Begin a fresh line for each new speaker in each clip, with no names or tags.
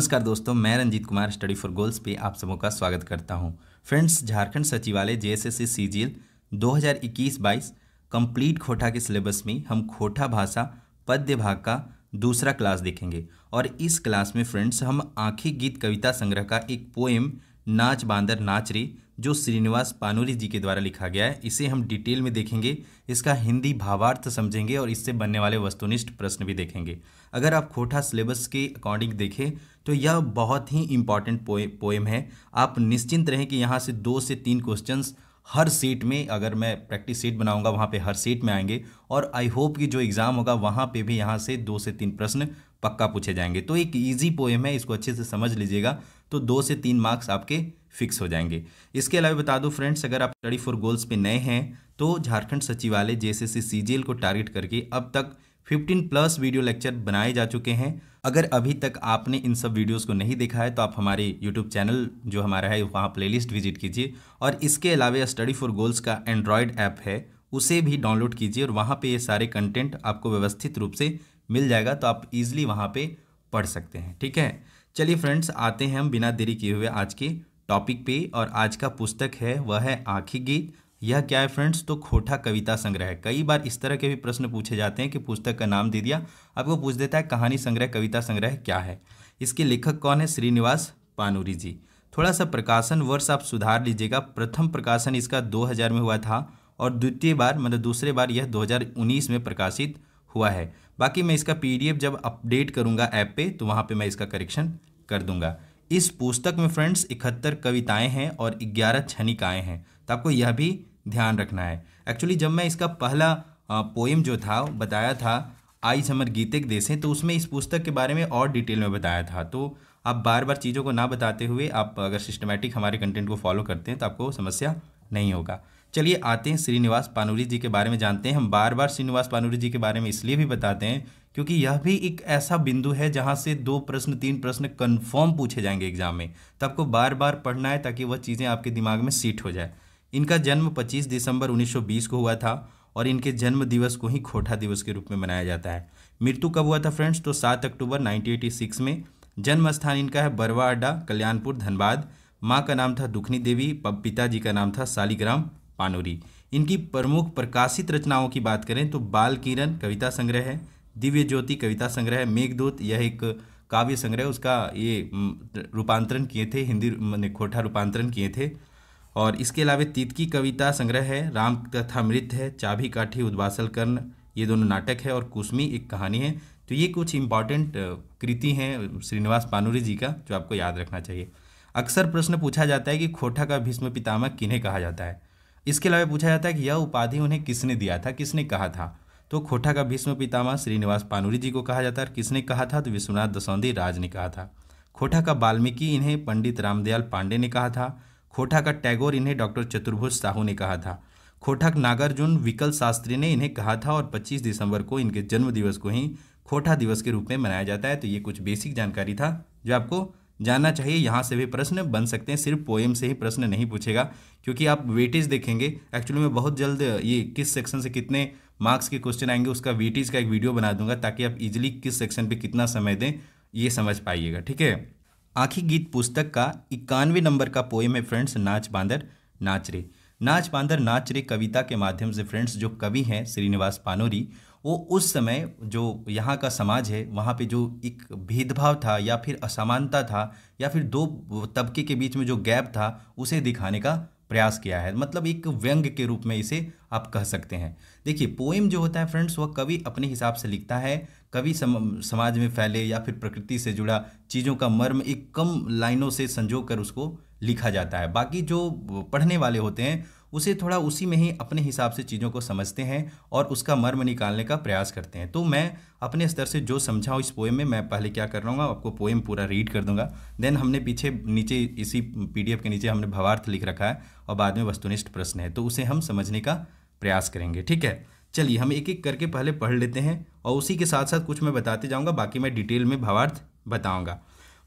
नमस्कार दोस्तों मैं Ranjit Kumar study for goals पे आप सबों का स्वागत करता हूं फ्रेंड्स झारखंड सचिवालय J S S C C G L दो हज़ार इक्कीस बाईस कम्प्लीट खोटा के सिलेबस में हम खोटा भाषा पद्य भाग का दूसरा क्लास देखेंगे और इस क्लास में फ्रेंड्स हम आँखें गीत कविता संग्रह का एक पोएम नाच बांदर नाच रे जो श्रीनिवास पानोरी जी के द्वारा लिखा गया है इसे हम डिटेल में देखेंगे इसका हिंदी भावार्थ समझेंगे और इससे बनने वाले वस्तुनिष्ठ प्रश्न भी देखेंगे अगर आप खोटा सिलेबस के अकॉर्डिंग देखें तो यह बहुत ही इंपॉर्टेंट पोए, पोएम है आप निश्चिंत रहें कि यहाँ से दो से तीन क्वेश्चंस हर सीट में अगर मैं प्रैक्टिस सीट बनाऊंगा वहाँ पे हर सीट में आएंगे और आई होप कि जो एग्ज़ाम होगा वहाँ पे भी यहाँ से दो से तीन प्रश्न पक्का पूछे जाएंगे तो एक ईजी पोएम है इसको अच्छे से समझ लीजिएगा तो दो से तीन मार्क्स आपके फिक्स हो जाएंगे इसके अलावा बता दो फ्रेंड्स अगर आप स्टडी फॉर गोल्स पे नए हैं तो झारखंड सचिवालय जी एल को टारगेट करके अब तक 15 प्लस वीडियो लेक्चर बनाए जा चुके हैं अगर अभी तक आपने इन सब वीडियोस को नहीं देखा है तो आप हमारे यूट्यूब चैनल जो हमारा है वहाँ प्लेलिस्ट विजिट कीजिए और इसके अलावा स्टडी फॉर गोल्स का एंड्रॉयड ऐप है उसे भी डाउनलोड कीजिए और वहाँ पर ये सारे कंटेंट आपको व्यवस्थित रूप से मिल जाएगा तो आप इजिली वहाँ पे पढ़ सकते हैं ठीक है चलिए फ्रेंड्स आते हैं हम बिना देरी किए हुए आज के टॉपिक पे और आज का पुस्तक है वह है आँखी गीत यह क्या है फ्रेंड्स तो खोटा कविता संग्रह है कई बार इस तरह के भी प्रश्न पूछे जाते हैं कि पुस्तक का नाम दे दिया आपको पूछ देता है कहानी संग्रह कविता संग्रह क्या है इसके लेखक कौन है श्रीनिवास पानूरी जी थोड़ा सा प्रकाशन वर्ष आप सुधार लीजिएगा प्रथम प्रकाशन इसका दो में हुआ था और द्वितीय बार मतलब दूसरे बार यह दो में प्रकाशित हुआ है बाकी मैं इसका पीडीएफ जब अपडेट करूँगा ऐप पे तो वहाँ पे मैं इसका करेक्शन कर दूँगा इस पुस्तक में फ्रेंड्स इकहत्तर कविताएं हैं और ग्यारह छनिकाएँ हैं तो आपको यह भी ध्यान रखना है एक्चुअली जब मैं इसका पहला पोइम जो था बताया था आई समर गीतिक देशें तो उसमें इस पुस्तक के बारे में और डिटेल में बताया था तो आप बार बार चीज़ों को ना बताते हुए आप अगर सिस्टमेटिक हमारे कंटेंट को फॉलो करते हैं तो आपको समस्या नहीं होगा चलिए आते हैं श्रीनिवास पानूरी जी के बारे में जानते हैं हम बार बार श्रीनिवास पानूरी जी के बारे में इसलिए भी बताते हैं क्योंकि यह भी एक ऐसा बिंदु है जहां से दो प्रश्न तीन प्रश्न कन्फर्म पूछे जाएंगे एग्जाम में तो आपको बार बार पढ़ना है ताकि वह चीज़ें आपके दिमाग में सीट हो जाए इनका जन्म 25 दिसंबर 1920 को हुआ था और इनके जन्म दिवस को ही खोटा दिवस के रूप में मनाया जाता है मृत्यु कब हुआ था फ्रेंड्स तो सात अक्टूबर 1986 में जन्म स्थान इनका है बरवा अड्डा कल्याणपुर धनबाद माँ का नाम था दुखनी देवी पिताजी का नाम था सालीग्राम पानोरी इनकी प्रमुख प्रकाशित रचनाओं की बात करें तो बाल किरण कविता संग्रह है दिव्य ज्योति कविता संग्रह मेघदूत यह एक काव्य संग्रह उसका ये रूपांतरण किए थे हिंदी मैंने खोटा रूपांतरण किए थे और इसके अलावा तीतकी कविता संग्रह है राम कथा मृत है चाभी काठी उद्वासल कर्ण ये दोनों नाटक है और कुसमी एक कहानी है तो ये कुछ इम्पॉर्टेंट कृति हैं श्रीनिवास पानूरी जी का जो आपको याद रखना चाहिए अक्सर प्रश्न पूछा जाता है कि खोटा का भीष्म पितामह किन्हें कहा जाता है इसके अलावा पूछा जाता है कि यह उपाधि उन्हें किसने दिया था किसने कहा था तो खोटा का भीष्म पितामह श्रीनिवास पानूरी जी को कहा जाता है किसने कहा था तो विश्वनाथ दसौंधी राज ने कहा था खोटा का वाल्मीकि इन्हें पंडित रामदयाल पांडे ने कहा था खोटा का टैगोर इन्हें डॉक्टर चतुर्भुज साहू ने कहा था खोटक नागार्जुन विकल शास्त्री ने इन्हें कहा था और 25 दिसंबर को इनके जन्म दिवस को ही खोटा दिवस के रूप में मनाया जाता है तो ये कुछ बेसिक जानकारी था जो आपको जानना चाहिए यहाँ से भी प्रश्न बन सकते हैं सिर्फ पोएम से ही प्रश्न नहीं पूछेगा क्योंकि आप वेटेज देखेंगे एक्चुअली मैं बहुत जल्द ये किस सेक्शन से कितने मार्क्स के क्वेश्चन आएंगे उसका वेटेज का एक वीडियो बना दूंगा ताकि आप इजिली किस सेक्शन पर कितना समय दें ये समझ पाइएगा ठीक है आँखी गीत पुस्तक का इक्यानवे नंबर का पोएम है फ्रेंड्स नाच बांदर नाच रे नाच बांदर नाच रे कविता के माध्यम से फ्रेंड्स जो कवि हैं श्रीनिवास पानोरी वो उस समय जो यहाँ का समाज है वहाँ पे जो एक भेदभाव था या फिर असमानता था या फिर दो तबके के बीच में जो गैप था उसे दिखाने का प्रयास किया है मतलब एक व्यंग के रूप में इसे आप कह सकते हैं देखिए पोएम जो होता है फ्रेंड्स वह कवि अपने हिसाब से लिखता है कवि सम, समाज में फैले या फिर प्रकृति से जुड़ा चीज़ों का मर्म एक कम लाइनों से संजो कर उसको लिखा जाता है बाकी जो पढ़ने वाले होते हैं उसे थोड़ा उसी में ही अपने हिसाब से चीज़ों को समझते हैं और उसका मर्म निकालने का प्रयास करते हैं तो मैं अपने स्तर से जो समझा इस पोएम में मैं पहले क्या कर रहा हूँ आपको पोएम पूरा रीड कर दूंगा देन हमने पीछे नीचे इसी पीडीएफ के नीचे हमने भावार्थ लिख रखा है और बाद में वस्तुनिष्ठ प्रश्न है तो उसे हम समझने का प्रयास करेंगे ठीक है चलिए हम एक एक करके पहले पढ़ लेते हैं और उसी के साथ साथ कुछ मैं बताते जाऊँगा बाकी मैं डिटेल में भावार्थ बताऊँगा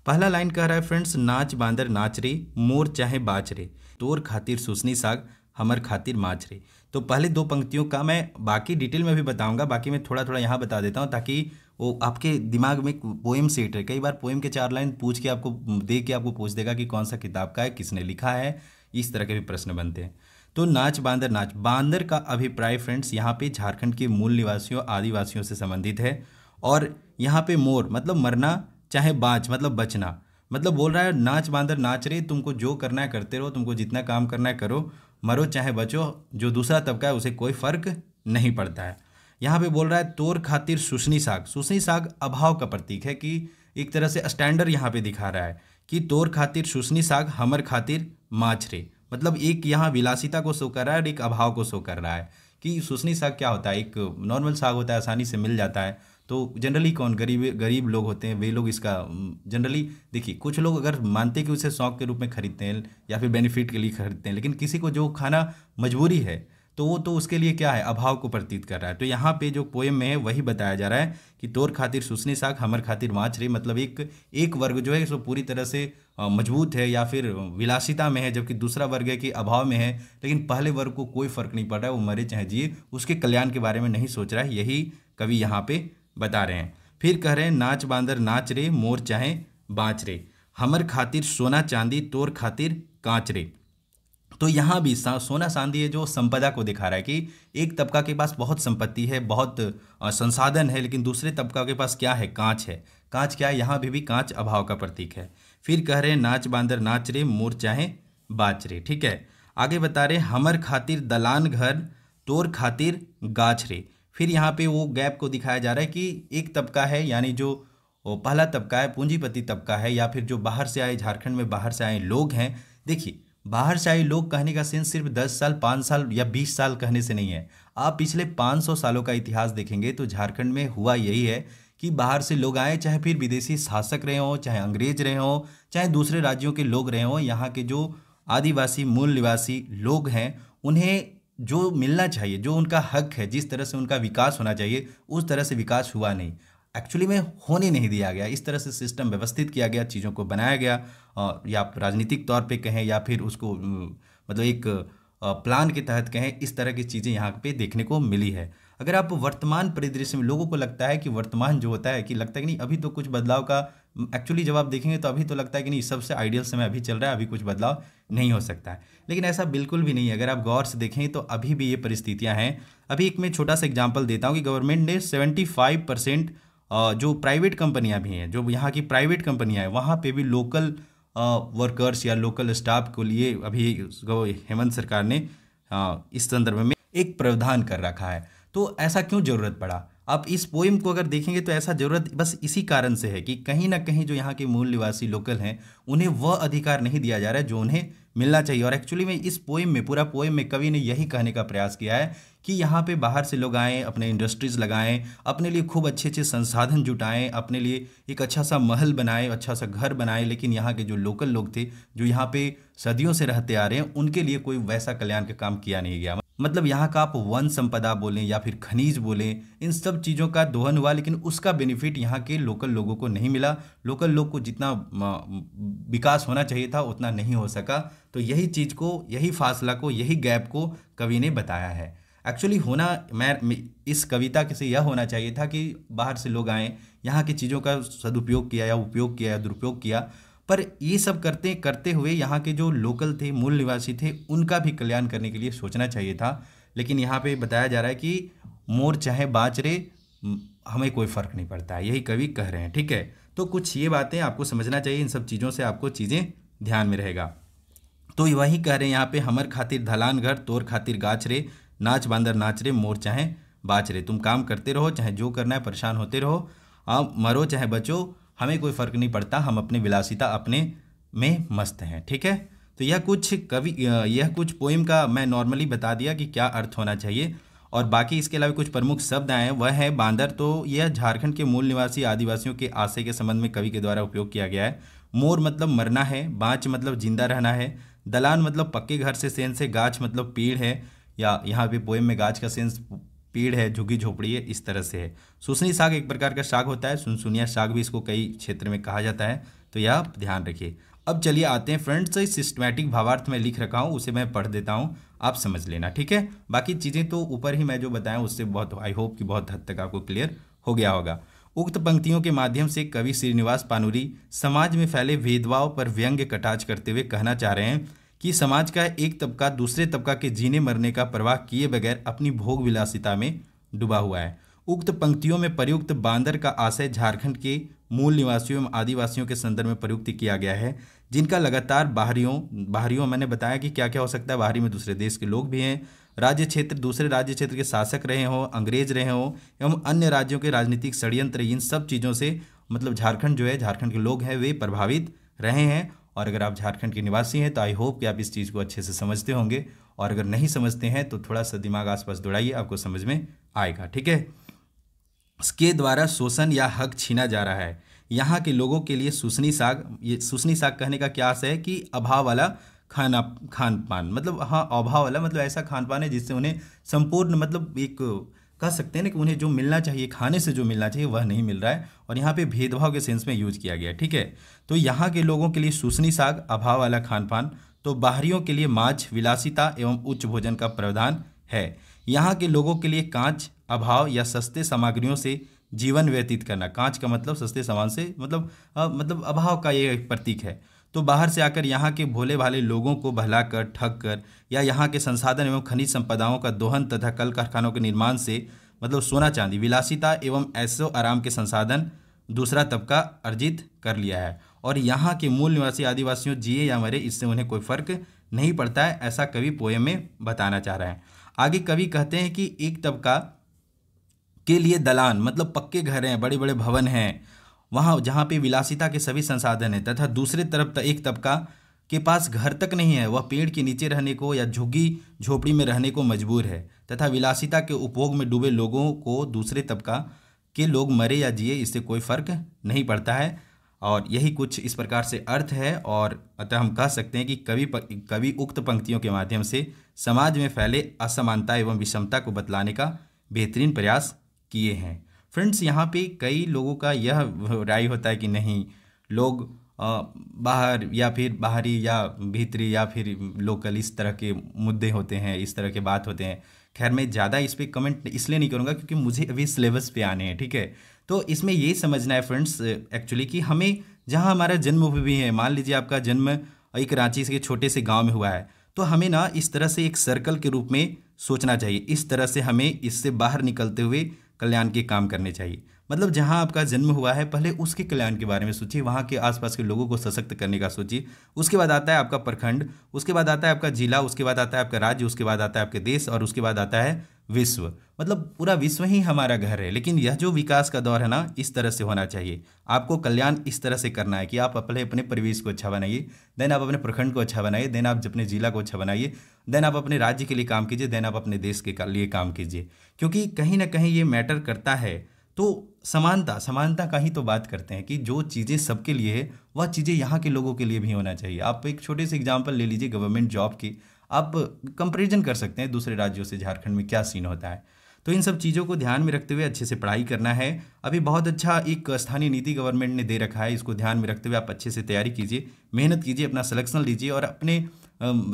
पहला लाइन कह रहा है फ्रेंड्स नाच बांदर नाच रे मोर चाहे बाच रे तोर खातिर सुसनी साग हमर खातिर माच रे तो पहले दो पंक्तियों का मैं बाकी डिटेल में भी बताऊंगा बाकी मैं थोड़ा थोड़ा यहाँ बता देता हूँ ताकि वो आपके दिमाग में पोएम सेट रहे कई बार पोएम के चार लाइन पूछ के आपको दे के आपको पूछ देगा कि कौन सा किताब का है किसने लिखा है इस तरह के भी प्रश्न बनते हैं तो नाच बांदर नाच बांदर का अभिप्राय फ्रेंड्स यहाँ पे झारखंड के मूल निवासियों आदिवासियों से संबंधित है और यहाँ पे मोर मतलब मरना चाहे बाँच मतलब बचना मतलब बोल रहा है नाच बांदर नाच रही तुमको जो करना है करते रहो तुमको जितना काम करना है करो मरो चाहे बचो जो दूसरा तबका है उसे कोई फ़र्क नहीं पड़ता है यहाँ पे बोल रहा है तोर खातिर सुसनी साग सुसनी साग अभाव का प्रतीक है कि एक तरह से स्टैंडर्ड यहाँ पे दिखा रहा है कि तोर खातिर सुसनी साग हमर खातिर माछ रे मतलब एक यहाँ विलासिता को शो कर रहा है और एक अभाव को शो कर रहा है कि सुसनी साग क्या होता है एक नॉर्मल साग होता है आसानी से मिल जाता है तो जनरली कौन गरीब गरीब लोग होते हैं वे लोग इसका जनरली देखिए कुछ लोग अगर मानते कि उसे शौक के रूप में खरीदते हैं या फिर बेनिफिट के लिए खरीदते हैं लेकिन किसी को जो खाना मजबूरी है तो वो तो उसके लिए क्या है अभाव को प्रतीत कर रहा है तो यहाँ पे जो पोएम में है वही बताया जा रहा है कि तोर खातिर सुसनी साग हमर खातिर माछ रही मतलब एक एक वर्ग जो है सो पूरी तरह से मजबूत है या फिर विलासिता में है जबकि दूसरा वर्ग है कि अभाव में है लेकिन पहले वर्ग को कोई फर्क नहीं पड़ रहा है वो मरे चाहे जिए उसके कल्याण के बारे में नहीं सोच रहा है यही कवि यहाँ पे बता रहे हैं फिर कह रहे हैं नाच बांदर नाच रे मोर चाहे बाँच रे हमर खातिर सोना चांदी तोर खातिर कांच रे तो यहाँ भी सोना चांदी है जो संपदा को दिखा रहा है कि एक तबका के पास बहुत संपत्ति है बहुत संसाधन है लेकिन दूसरे तबका के पास क्या है कांच है कांच क्या है यहाँ भी भी कांच अभाव का प्रतीक है फिर कह रहे हैं नाच बांदर नाच रे मोर चाहे बाँच रे ठीक है आगे बता रहे हमर खातिर दलान घर तोर खातिर गाछ रे फिर यहाँ पे वो गैप को दिखाया जा रहा है कि एक तबका है यानी जो पहला तबका है पूंजीपति तबका है या फिर जो बाहर से आए झारखंड में बाहर से आए लोग हैं देखिए बाहर से आए लोग कहने का सेंस सिर्फ दस साल पाँच साल या बीस साल कहने से नहीं है आप पिछले पाँच सौ सालों का इतिहास देखेंगे तो झारखंड में हुआ यही है कि बाहर से लोग आए चाहे फिर विदेशी शासक रहे हों चाहे अंग्रेज रहे हों चाहे दूसरे राज्यों के लोग रहे हों यहाँ के जो आदिवासी मूल निवासी लोग हैं उन्हें जो मिलना चाहिए जो उनका हक है जिस तरह से उनका विकास होना चाहिए उस तरह से विकास हुआ नहीं एक्चुअली में होने नहीं दिया गया इस तरह से सिस्टम व्यवस्थित किया गया चीज़ों को बनाया गया और या राजनीतिक तौर पे कहें या फिर उसको मतलब एक प्लान के तहत कहें इस तरह की चीज़ें यहाँ पे देखने को मिली है अगर आप वर्तमान परिदृश्य में लोगों को लगता है कि वर्तमान जो होता है कि लगता है कि नहीं अभी तो कुछ बदलाव का एक्चुअली जब आप देखेंगे तो अभी तो लगता है कि नहीं सबसे आइडियल समय अभी चल रहा है अभी कुछ बदलाव नहीं हो सकता है लेकिन ऐसा बिल्कुल भी नहीं है अगर आप गौर से देखें तो अभी भी ये परिस्थितियाँ हैं अभी एक मैं छोटा सा एग्जाम्पल देता हूँ कि गवर्नमेंट ने सेवेंटी फाइव परसेंट जो प्राइवेट कंपनियाँ भी हैं जो यहाँ की प्राइवेट कंपनियाँ हैं वहाँ पर भी लोकल वर्कर्स या लोकल स्टाफ को लिए अभी हेमंत सरकार ने इस संदर्भ में एक प्रावधान कर रखा है तो ऐसा क्यों ज़रूरत पड़ा आप इस पोइम को अगर देखेंगे तो ऐसा ज़रूरत बस इसी कारण से है कि कहीं ना कहीं जो यहाँ के मूल निवासी लोकल हैं उन्हें वह अधिकार नहीं दिया जा रहा है जो उन्हें मिलना चाहिए और एक्चुअली में इस पोइम में पूरा पोइम में कवि ने यही कहने का प्रयास किया है कि यहाँ पे बाहर से लोग आएँ अपने इंडस्ट्रीज़ लगाएं अपने लिए खूब अच्छे अच्छे संसाधन जुटाएं अपने लिए एक अच्छा सा महल बनाएं अच्छा सा घर बनाएं लेकिन यहाँ के जो लोकल लोग थे जो यहाँ पे सदियों से रहते आ रहे हैं उनके लिए कोई वैसा कल्याण का काम किया नहीं गया मतलब यहाँ का आप वन संपदा बोलें या फिर खनिज बोलें इन सब चीज़ों का दोहन हुआ लेकिन उसका बेनिफिट यहाँ के लोकल लोगों को नहीं मिला लोकल लोग को जितना विकास होना चाहिए था उतना नहीं हो सका तो यही चीज़ को यही फासला को यही गैप को कवि ने बताया है एक्चुअली होना मैं इस कविता के से यह होना चाहिए था कि बाहर से लोग आएँ यहाँ की चीज़ों का सदुपयोग किया या उपयोग किया या दुरुपयोग किया पर ये सब करते करते हुए यहाँ के जो लोकल थे मूल निवासी थे उनका भी कल्याण करने के लिए सोचना चाहिए था लेकिन यहाँ पे बताया जा रहा है कि मोर चाहे बाँच रे हमें कोई फ़र्क नहीं पड़ता यही कवि कह रहे हैं ठीक है तो कुछ ये बातें आपको समझना चाहिए इन सब चीज़ों से आपको चीज़ें ध्यान में रहेगा तो वही कह रहे हैं यहाँ पे हमर खातिर धलान घर तोर खातिर गाछ रे नाच बांदर नाच रे मोर चाहे बाच रे तुम काम करते रहो चाहे जो करना है परेशान होते रहो आप मरो चाहे बचो हमें कोई फ़र्क नहीं पड़ता हम अपने विलासिता अपने में मस्त हैं ठीक है तो यह कुछ कवि यह कुछ पोइम का मैं नॉर्मली बता दिया कि क्या अर्थ होना चाहिए और बाकी इसके अलावा कुछ प्रमुख शब्द आए हैं वह है बांदर तो यह झारखंड के मूल निवासी आदिवासियों के आशय के संबंध में कवि के द्वारा उपयोग किया गया है मोर मतलब मरना है बाँच मतलब जिंदा रहना है दलान मतलब पक्के घर से सेंस है गाछ मतलब पेड़ है या यहाँ पे पोएम में गाछ का सेंस पेड़ है झुग्गी झोपड़ी है इस तरह से है सुसनी साग एक प्रकार का साग होता है सुनसुनिया साग भी इसको कई क्षेत्र में कहा जाता है तो यह आप ध्यान रखिए अब चलिए आते हैं फ्रेंड्स तो इस सिस्टमैटिक भावार्थ में लिख रखा हूँ उसे मैं पढ़ देता हूँ आप समझ लेना ठीक है बाकी चीज़ें तो ऊपर ही मैं जो बताया उससे बहुत आई होप कि बहुत हद तक आपको क्लियर हो गया होगा उक्त पंक्तियों के माध्यम से कवि श्रीनिवास पानुरी समाज में फैले भेदभाव पर व्यंग्य कटाच करते हुए कहना चाह रहे हैं कि समाज का एक तबका दूसरे तबका के जीने मरने का परवाह किए बगैर अपनी भोग विलासिता में डूबा हुआ है उक्त पंक्तियों में प्रयुक्त बांदर का आशय झारखंड के मूल निवासियों एवं आदिवासियों के संदर्भ में प्रयुक्त किया गया है जिनका लगातार बाहरियों बाहरियों मैंने बताया कि क्या क्या हो सकता है बाहरी में दूसरे देश के लोग भी हैं राज्य क्षेत्र दूसरे राज्य क्षेत्र के शासक रहे हों अंग्रेज रहे हों एवं अन्य राज्यों के राजनीतिक षडयंत्र इन सब चीज़ों से मतलब झारखंड जो है झारखंड के लोग हैं वे प्रभावित रहे हैं और अगर आप झारखंड के निवासी हैं तो आई होप कि आप इस चीज़ को अच्छे से समझते होंगे और अगर नहीं समझते हैं तो थोड़ा सा दिमाग आसपास दौड़ाइए आपको समझ में आएगा ठीक है इसके द्वारा शोषण या हक छीना जा रहा है यहाँ के लोगों के लिए सुसनी साग ये सुसनी साग कहने का क्या आशय है कि अभाव वाला खाना खान पान मतलब हाँ अभाव वाला मतलब ऐसा खान पान है जिससे उन्हें संपूर्ण मतलब एक कह सकते हैं ना कि उन्हें जो मिलना चाहिए खाने से जो मिलना चाहिए वह नहीं मिल रहा है और यहाँ पे भेदभाव के सेंस में यूज किया गया ठीक है तो यहाँ के लोगों के लिए सूसनी साग अभाव वाला खान पान तो बाहरियों के लिए माछ विलासिता एवं उच्च भोजन का प्रावधान है यहाँ के लोगों के लिए कांच अभाव या सस्ते सामग्रियों से जीवन व्यतीत करना कांच का मतलब सस्ते सामान से मतलब आ, मतलब अभाव का ये प्रतीक है तो बाहर से आकर यहाँ के भोले भाले लोगों को बहलाकर ठग कर या यहाँ के संसाधन एवं खनिज संपदाओं का दोहन तथा कल कारखानों के निर्माण से मतलब सोना चांदी विलासिता एवं ऐसो आराम के संसाधन दूसरा तबका अर्जित कर लिया है और यहाँ के मूल निवासी आदिवासियों जिए या मरे इससे उन्हें कोई फर्क नहीं पड़ता है ऐसा कवि पोएम में बताना चाह रहे हैं आगे कवि कहते हैं कि एक तबका के लिए दलान मतलब पक्के घर हैं बड़े बड़े भवन हैं वहाँ जहाँ पे विलासिता के सभी संसाधन हैं तथा दूसरे तरफ एक तबका के पास घर तक नहीं है वह पेड़ के नीचे रहने को या झुग्गी झोपड़ी में रहने को मजबूर है तथा विलासिता के उपभोग में डूबे लोगों को दूसरे तबका के लोग मरे या जिए इससे कोई फर्क नहीं पड़ता है और यही कुछ इस प्रकार से अर्थ है और अतः हम कह सकते हैं कि कवि कवि उक्त पंक्तियों के माध्यम से समाज में फैले असमानता एवं विषमता को बतलाने का बेहतरीन प्रयास किए हैं फ्रेंड्स यहाँ पे कई लोगों का यह राय होता है कि नहीं लोग बाहर या फिर बाहरी या भीतरी या फिर लोकल इस तरह के मुद्दे होते हैं इस तरह के बात होते हैं खैर मैं ज़्यादा इस पर कमेंट इसलिए नहीं करूँगा क्योंकि मुझे अभी सिलेबस पे आने हैं ठीक है तो इसमें ये समझना है फ्रेंड्स एक्चुअली कि हमें जहाँ हमारा जन्मभूमि है मान लीजिए आपका जन्म एक रांची से छोटे से गाँव में हुआ है तो हमें ना इस तरह से एक सर्कल के रूप में सोचना चाहिए इस तरह से हमें इससे बाहर निकलते हुए कल्याण के काम करने चाहिए मतलब जहाँ आपका जन्म हुआ है पहले उसके कल्याण के बारे में सोचिए वहाँ के आसपास के लोगों को सशक्त करने का सोचिए उसके बाद आता है आपका प्रखंड उसके बाद आता है आपका जिला उसके बाद आता है आपका राज्य उसके बाद आता है आपके देश और उसके बाद आता है विश्व मतलब पूरा विश्व ही हमारा घर है लेकिन यह जो विकास का दौर है ना इस तरह से होना चाहिए आपको कल्याण इस तरह से करना है कि आप अपने अपने परिवेश को अच्छा बनाइए देन आप अपने प्रखंड को अच्छा बनाइए देन आप अपने ज़िला को अच्छा बनाइए देन आप अपने राज्य के लिए काम कीजिए देन आप अपने देश के लिए काम कीजिए क्योंकि कहीं ना कहीं ये मैटर करता है तो समानता समानता का ही तो बात करते हैं कि जो चीज़ें सबके लिए है वह चीज़ें यहाँ के लोगों के लिए भी होना चाहिए आप एक छोटे से एग्जाम्पल ले लीजिए गवर्नमेंट जॉब की आप कंपेरिजन कर सकते हैं दूसरे राज्यों से झारखंड में क्या सीन होता है तो इन सब चीज़ों को ध्यान में रखते हुए अच्छे से पढ़ाई करना है अभी बहुत अच्छा एक स्थानीय नीति गवर्नमेंट ने दे रखा है इसको ध्यान में रखते हुए आप अच्छे से तैयारी कीजिए मेहनत कीजिए अपना सलेक्शन लीजिए और अपने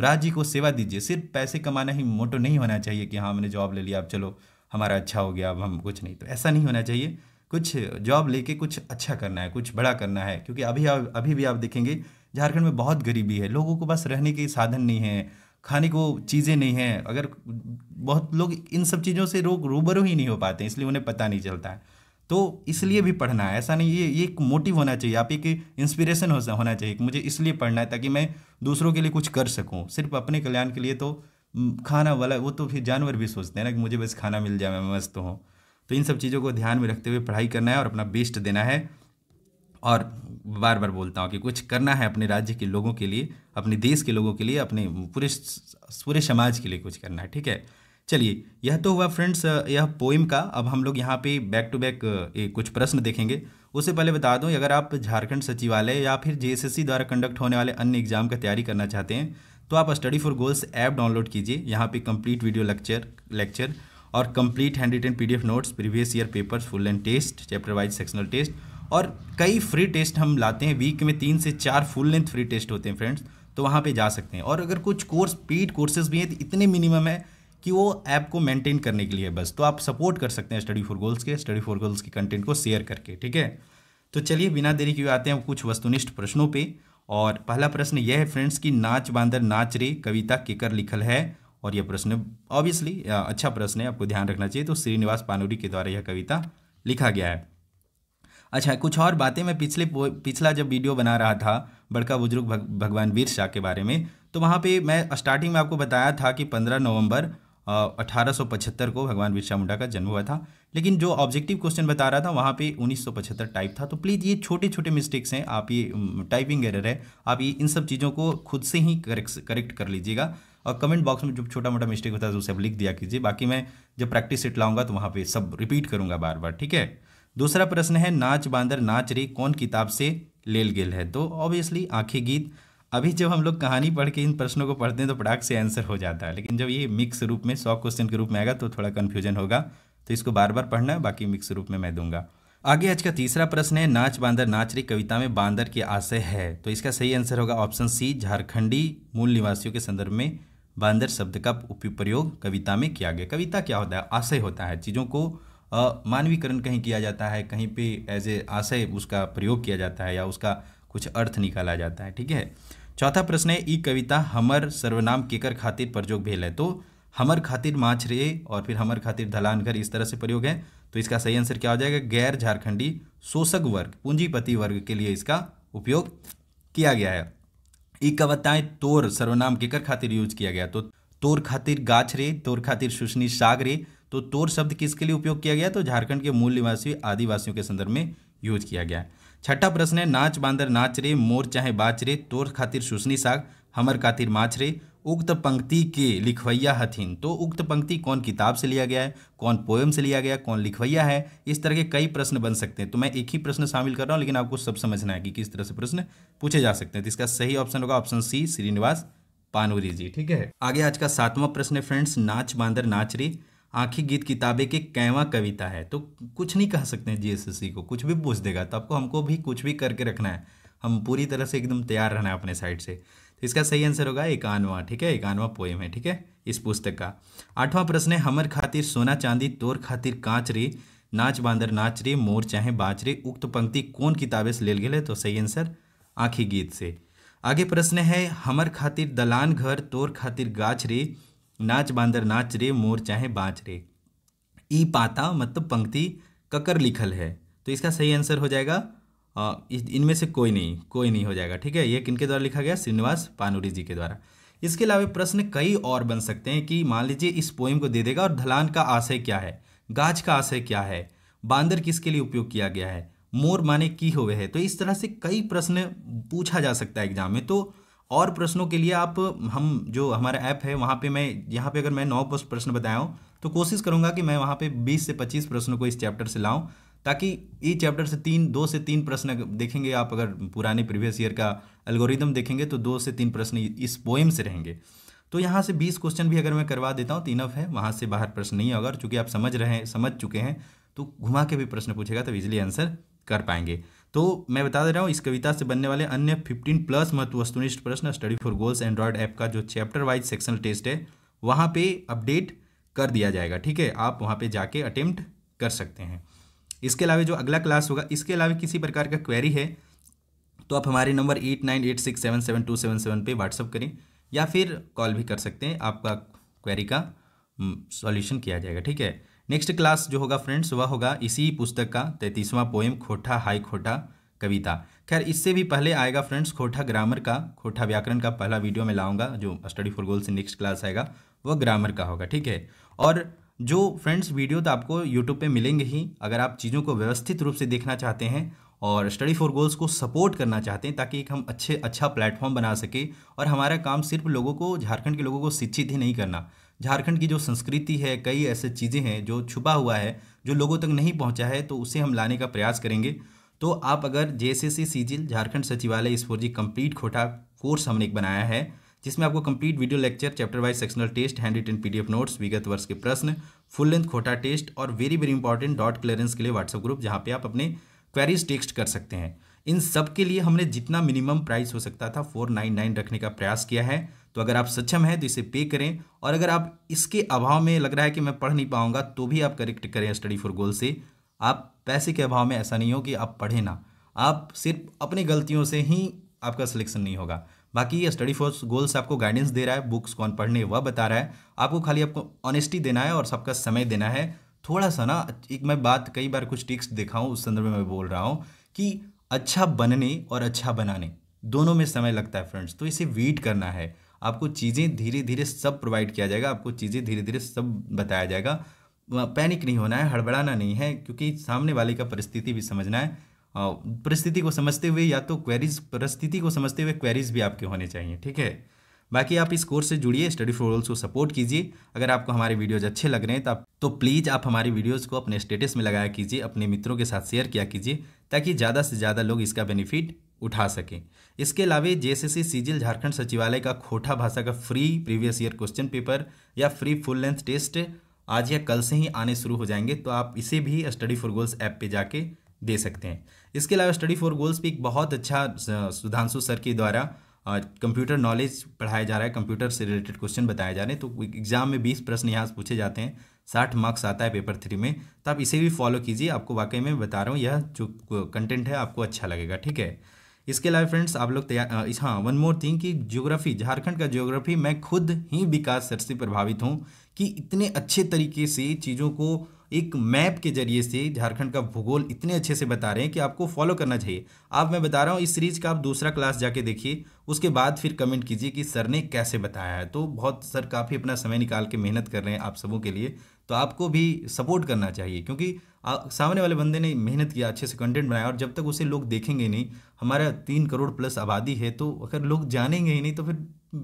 राज्य को सेवा दीजिए सिर्फ पैसे कमाना ही मोटो नहीं होना चाहिए कि हाँ हमने जॉब ले लिया अब चलो हमारा अच्छा हो गया अब हम कुछ नहीं तो ऐसा नहीं होना चाहिए कुछ जॉब लेके कुछ अच्छा करना है कुछ बड़ा करना है क्योंकि अभी आप अभी भी आप देखेंगे झारखंड में बहुत गरीबी है लोगों को बस रहने के साधन नहीं है खाने को चीज़ें नहीं हैं अगर बहुत लोग इन सब चीज़ों से रोग रूबरू ही नहीं हो पाते इसलिए उन्हें पता नहीं चलता है तो इसलिए भी पढ़ना है ऐसा नहीं ये ये एक मोटिव होना चाहिए आप एक इंस्पिरेशन हो, होना चाहिए कि मुझे इसलिए पढ़ना है ताकि मैं दूसरों के लिए कुछ कर सकूँ सिर्फ अपने कल्याण के लिए तो खाना वाला वो तो फिर जानवर भी सोचते हैं ना कि मुझे बस खाना मिल जाए मैं मस्त हूँ तो इन सब चीज़ों को ध्यान में रखते हुए पढ़ाई करना है और अपना बेस्ट देना है और बार बार बोलता हूँ कि कुछ करना है अपने राज्य के लोगों के लिए अपने देश के लोगों के लिए अपने पूरे पूरे समाज के लिए कुछ करना है ठीक है चलिए यह तो हुआ फ्रेंड्स यह पोइम का अब हम लोग यहाँ पे बैक टू बैक कुछ प्रश्न देखेंगे उससे पहले बता दूँ अगर आप झारखंड सचिवालय या फिर जे द्वारा कंडक्ट होने वाले अन्य एग्जाम का तैयारी करना चाहते हैं तो आप study for goals app download कीजिए यहाँ पे कंप्लीट वीडियो लेक्चर लेक्चर और complete handwritten P notes previous year papers full and test chapter wise sectional test और कई फ्री टेस्ट हम लाते हैं वीक में तीन से चार फुल लेंथ फ्री टेस्ट होते हैं फ्रेंड्स तो वहाँ पे जा सकते हैं और अगर कुछ कोर्स पेड कोर्सेज भी हैं तो इतने मिनिमम है कि वो ऐप को मेंटेन करने के लिए बस तो आप सपोर्ट कर सकते हैं स्टडी फॉर गोल्स के स्टडी फॉर गोल्स के कंटेंट को शेयर करके ठीक है तो चलिए बिना देरी के आते हैं कुछ वस्तुनिष्ठ प्रश्नों पर और पहला प्रश्न यह है फ्रेंड्स कि नाच बांदर नाच रे कविता केकर लिखल है और यह प्रश्न ऑब्वियसली अच्छा प्रश्न है आपको ध्यान रखना चाहिए तो श्रीनिवास पानोरी के द्वारा यह कविता लिखा गया है अच्छा कुछ और बातें मैं पिछले पिछला जब वीडियो बना रहा था बड़का बुजुर्ग भग, भगवान वीर शाह के बारे में तो वहाँ पे मैं स्टार्टिंग में आपको बताया था कि 15 नवंबर अठारह को भगवान बिरसा मुंडा का जन्म हुआ था लेकिन जो ऑब्जेक्टिव क्वेश्चन बता रहा था वहाँ पे 1975 टाइप था तो प्लीज़ ये छोटे छोटे मिस्टेक्स हैं आप ये टाइपिंग एरर है आप ये इन सब चीज़ों को खुद से ही करेक्ट करेक्ट कर लीजिएगा और कमेंट बॉक्स में जो छोटा मोटा मिस्टेक होता है उसे आप लिख दिया कीजिए बाकी मैं जब प्रैक्टिस सेट लाऊंगा तो वहाँ पर सब रिपीट करूँगा बार बार ठीक है दूसरा प्रश्न है नाच बांदर नाच रे कौन किताब से लेल गेल है तो ऑब्वियसली आँखें गीत अभी जब हम लोग कहानी पढ़ के इन प्रश्नों को पढ़ते हैं तो पटाख से आंसर हो जाता है लेकिन जब ये मिक्स रूप में सौ क्वेश्चन के रूप में आएगा तो थोड़ा कन्फ्यूजन होगा तो इसको बार बार पढ़ना है बाकी मिक्स रूप में मैं दूंगा आगे आज का तीसरा प्रश्न है नाच बांदर नाच रे कविता में बांदर के आशय है तो इसका सही आंसर होगा ऑप्शन सी झारखंडी मूल निवासियों के संदर्भ में बांदर शब्द का प्रयोग कविता में किया गया कविता क्या होता है आशय होता है चीज़ों को मानवीकरण कहीं किया जाता है कहीं पे एज ए आशय उसका प्रयोग किया जाता है या उसका कुछ अर्थ निकाला जाता है ठीक है चौथा प्रश्न है ई कविता हमर सर्वनाम केकर खातिर प्रयोग भेल है तो हमर खातिर माछ रे और फिर हमर खातिर धलान घर इस तरह से प्रयोग है तो इसका सही आंसर क्या हो जाएगा गैर झारखंडी शोषक वर्ग पूंजीपति वर्ग के लिए इसका उपयोग किया गया है ई कविताएं तोर सर्वनाम केकर खातिर यूज किया गया तो तोर खातिर गाछ रे तोर खातिर सुषनी साग रे तो तोर शब्द किसके लिए उपयोग किया गया तो झारखंड के मूल निवासी आदिवासियों के संदर्भ में यूज किया गया छठा प्रश्न है नाच बांदर नाच रे मोर चाहे बाच रे तोर खातिर सुसनी साग हमर खातिर माछ रे उक्त पंक्ति के लिखवैया हथिन तो उक्त पंक्ति कौन किताब से लिया गया है कौन पोएम से लिया गया कौन लिखवैया है इस तरह के कई प्रश्न बन सकते हैं तो मैं एक ही प्रश्न शामिल कर रहा हूँ लेकिन आपको सब समझना है कि किस तरह से प्रश्न पूछे जा सकते हैं तो इसका सही ऑप्शन होगा ऑप्शन सी श्रीनिवास पानवरी जी ठीक है आगे आज का सातवां प्रश्न है फ्रेंड्स नाच बांदर नाच रे आँखी गीत किताबे के कैवा कविता है तो कुछ नहीं कह सकते हैं जीएसएससी को कुछ भी पूछ देगा तो आपको हमको भी कुछ भी करके रखना है हम पूरी तरह से एकदम तैयार रहना है अपने साइड से तो इसका सही आंसर होगा एकानवा ठीक है एकानवा पोएम है ठीक है इस पुस्तक का आठवां प्रश्न है हमर खातिर सोना चांदी तोर खातिर कांच रे नाच बांदर नाच रे मोर चाहे बाच रे उक्त पंक्ति कौन किताबे से लेल गए तो सही आंसर आँखी गीत से आगे प्रश्न है हमर खातिर दलान घर तोर खातिर गाछ रे नाच बांदर नाच रे मोर चाहे बाज रे ई पाता मतलब पंक्ति ककर लिखल है तो इसका सही आंसर हो जाएगा इनमें से कोई नहीं कोई नहीं हो जाएगा ठीक है ये किनके द्वारा लिखा गया श्रीनिवास पानुरी जी के द्वारा इसके अलावा प्रश्न कई और बन सकते हैं कि मान लीजिए इस पोइम को दे देगा और ढलान का आशय क्या है गाछ का आशय क्या है बांदर किसके लिए उपयोग किया गया है मोर माने की हुए है तो इस तरह से कई प्रश्न पूछा जा सकता है एग्जाम में तो और प्रश्नों के लिए आप हम जो हमारा ऐप है वहाँ पे मैं यहाँ पे अगर मैं नौ प्रश्न बताया हूँ तो कोशिश करूँगा कि मैं वहाँ पे 20 से 25 प्रश्नों को इस चैप्टर से लाऊँ ताकि ये चैप्टर से तीन दो से तीन प्रश्न देखेंगे आप अगर पुराने प्रीवियस ईयर का एल्गोरिदम देखेंगे तो दो से तीन प्रश्न इस पोएम से रहेंगे तो यहाँ से बीस क्वेश्चन भी अगर मैं करवा देता हूँ तीन तो अफ है वहाँ से बाहर प्रश्न नहीं होगा चूँकि आप समझ रहे हैं समझ चुके हैं तो घुमा के भी प्रश्न पूछेगा तो इजिली आंसर कर पाएंगे तो मैं बता दे रहा हूँ इस कविता से बनने वाले अन्य 15 प्लस महत्व वस्तुनिष्ठ प्रश्न study for goals Android app का जो चैप्टर वाइज सेक्शन टेस्ट है वहाँ पे अपडेट कर दिया जाएगा ठीक है आप वहाँ पे जाके अटेम्प्ट कर सकते हैं इसके अलावा जो अगला क्लास होगा इसके अलावा किसी प्रकार का क्वेरी है तो आप हमारे number eight nine eight six seven seven two seven seven पर व्हाट्सअप करें या फिर कॉल भी कर सकते हैं आपका क्वेरी का सॉल्यूशन हम्म, किया जाएगा ठीक है नेक्स्ट क्लास जो होगा फ्रेंड्स वह होगा इसी पुस्तक का तैतीसवां पोएम खोटा हाई खोटा कविता खैर इससे भी पहले आएगा फ्रेंड्स खोटा ग्रामर का खोटा व्याकरण का पहला वीडियो मैं लाऊंगा जो स्टडी फॉर गोल्स से नेक्स्ट क्लास आएगा वह ग्रामर का होगा ठीक है और जो फ्रेंड्स वीडियो तो आपको यूट्यूब पे मिलेंगे ही अगर आप चीज़ों को व्यवस्थित रूप से देखना चाहते हैं और स्टडी फॉर गोल्स को सपोर्ट करना चाहते हैं ताकि एक हम अच्छे अच्छा प्लेटफॉर्म बना सके और हमारा काम सिर्फ लोगों को झारखंड के लोगों को शिक्षित ही नहीं करना झारखंड की जो संस्कृति है कई ऐसे चीज़ें हैं जो छुपा हुआ है जो लोगों तक नहीं पहुंचा है तो उसे हम लाने का प्रयास करेंगे तो आप अगर जे एस सी झारखंड सचिवालय इस फोर जी कम्प्लीट खोटा कोर्स हमने एक बनाया है जिसमें आपको complete video lecture chapter wise sectional test handwritten P notes विगत वर्ष के प्रश्न फुल लेंथ खोटा टेस्ट और very very important doubt clearance के लिए व्हाट्सअप ग्रुप जहाँ पे आप अपने क्वेरीज टेक्स्ट कर सकते हैं इन सब के लिए हमने जितना मिनिमम प्राइस हो सकता था फोर नाइन नाइन रखने का प्रयास किया है तो अगर आप सक्षम हैं तो इसे पे करें और अगर आप इसके अभाव में लग रहा है कि मैं पढ़ नहीं पाऊंगा तो भी आप करेक्ट करें स्टडी फॉर गोल से आप पैसे के अभाव में ऐसा नहीं हो कि आप पढ़ें ना आप सिर्फ अपनी गलतियों से ही आपका सिलेक्शन नहीं होगा बाकी ये स्टडी फॉर गोल्स आपको गाइडेंस दे रहा है बुक्स कौन पढ़ने वह बता रहा है आपको खाली आपको ऑनेस्टी देना है और सबका समय देना है थोड़ा सा ना एक मैं बात कई बार कुछ टिक्स देखा हूँ उस संदर्भ में मैं बोल रहा हूँ कि अच्छा बनने और अच्छा बनाने दोनों में समय लगता है फ्रेंड्स तो इसे वेट करना है आपको चीज़ें धीरे धीरे सब प्रोवाइड किया जाएगा आपको चीज़ें धीरे धीरे सब बताया जाएगा पैनिक नहीं होना है हड़बड़ाना नहीं है क्योंकि सामने वाले का परिस्थिति भी समझना है परिस्थिति को समझते हुए या तो क्वेरीज परिस्थिति को समझते हुए क्वेरीज भी आपके होने चाहिए ठीक है बाकी आप इस कोर्स से जुड़िए स्टडी फॉर ऑल्स को सपोर्ट कीजिए अगर आपको हमारे वीडियोज अच्छे लग रहे हैं तो आप तो प्लीज़ आप हमारी वीडियोस को अपने स्टेटस में लगाया कीजिए अपने मित्रों के साथ शेयर किया कीजिए ताकि ज़्यादा से ज़्यादा लोग इसका बेनिफिट उठा सकें इसके अलावा जेएसएससी सीजिल झारखंड सचिवालय का खोटा भाषा का free previous year question paper या फ्री फुल लेंथ टेस्ट आज या कल से ही आने शुरू हो जाएंगे तो आप इसे भी स्टडी फॉर गोल्स ऐप पे जाके दे सकते हैं इसके अलावा स्टडी फॉर गोल्स भी एक बहुत अच्छा सुधांशु सर के द्वारा कंप्यूटर नॉलेज पढ़ाया जा रहा है कंप्यूटर से रिलेटेड क्वेश्चन बताए जा रहे हैं तो एग्जाम में बीस प्रश्न यहाँ पूछे जाते हैं साठ मार्क्स आता है पेपर थ्री में तो आप इसे भी फॉलो कीजिए आपको वाकई में बता रहा हूँ यह जो कंटेंट है आपको अच्छा लगेगा ठीक है इसके अलावा फ्रेंड्स आप लोग तैयार हाँ वन मोर थिंग कि ज्योग्राफी झारखंड का ज्योग्राफी मैं खुद ही विकास सर से प्रभावित हूँ कि इतने अच्छे तरीके से चीज़ों को एक मैप के जरिए से झारखंड का भूगोल इतने अच्छे से बता रहे हैं कि आपको फॉलो करना चाहिए आप मैं बता रहा हूँ इस सीरीज़ का आप दूसरा क्लास जाके देखिए उसके बाद फिर कमेंट कीजिए कि सर ने कैसे बताया है तो बहुत सर काफ़ी अपना समय निकाल के मेहनत कर रहे हैं आप सबों के लिए तो आपको भी सपोर्ट करना चाहिए क्योंकि सामने वाले बंदे ने मेहनत किया अच्छे से कंटेंट बनाया और जब तक उसे लोग देखेंगे नहीं हमारा तीन करोड़ प्लस आबादी है तो अगर लोग जानेंगे ही नहीं तो फिर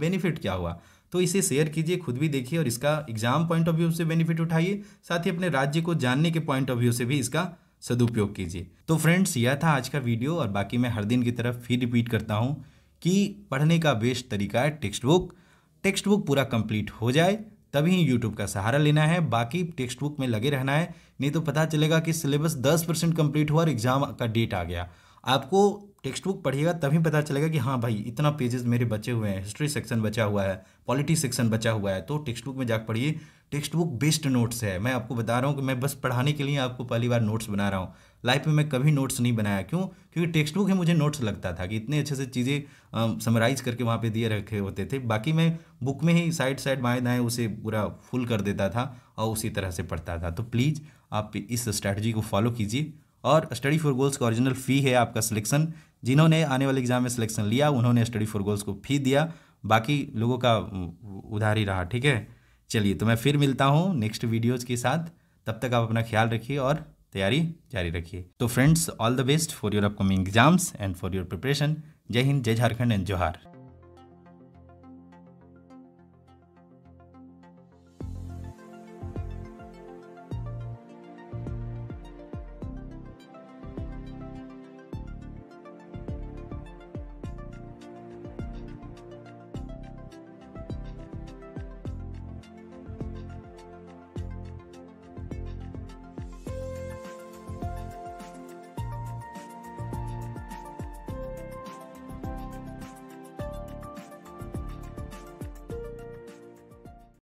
बेनिफिट क्या हुआ तो इसे शेयर कीजिए खुद भी देखिए और इसका एग्जाम पॉइंट ऑफ व्यू से बेनिफिट उठाइए साथ ही अपने राज्य को जानने के पॉइंट ऑफ व्यू से भी इसका सदुपयोग कीजिए तो फ्रेंड्स यह था आज का वीडियो और बाकी मैं हर दिन की तरफ फिर रिपीट करता हूँ कि पढ़ने का बेस्ट तरीका है टेक्स्ट बुक टेक्स्ट बुक पूरा कंप्लीट हो जाए तभी यूट्यूब का सहारा लेना है बाकी टेक्स्ट बुक में लगे रहना है नहीं तो पता चलेगा कि सिलेबस दस परसेंट कम्प्लीट हुआ और एग्ज़ाम का डेट आ गया आपको टेक्स्ट बुक पढ़िएगा तभी पता चलेगा कि हाँ भाई इतना पेजेस मेरे बचे हुए हैं हिस्ट्री सेक्शन बचा हुआ है पॉलिटी सेक्शन बचा हुआ है तो टेक्स्ट बुक में जाकर पढ़िए टेक्स्ट बुक बेस्ड नोट्स है मैं आपको बता रहा हूँ कि मैं बस पढ़ाने के लिए आपको पहली बार नोट्स बना रहा हूँ लाइफ में मैं कभी नोट्स नहीं बनाया क्यों क्योंकि टेक्स्ट बुक ही मुझे नोट्स लगता था कि इतने अच्छे से चीज़ें समराइज करके वहाँ पे दिए रखे होते थे बाकी मैं बुक में ही साइड साइड बाएँ दाएँ उसे पूरा फुल कर देता था और उसी तरह से पढ़ता था तो प्लीज़ आप इस स्ट्रैटेजी को फॉलो कीजिए और स्टडी फॉर गोल्स का ओरिजिनल फ़ी है आपका सिलेक्शन जिन्होंने आने वाले एग्जाम में सिलेक्शन लिया उन्होंने स्टडी फॉर गोल्स को फ़ी दिया बाकी लोगों का उधार ही रहा ठीक है चलिए तो मैं फिर मिलता हूँ नेक्स्ट वीडियोज़ के साथ तब तक आप अपना ख्याल रखिए और तैयारी जारी रखिए तो friends all the best for your upcoming exams and for your preparation जय हिंद जय झारखंड एंड जोहार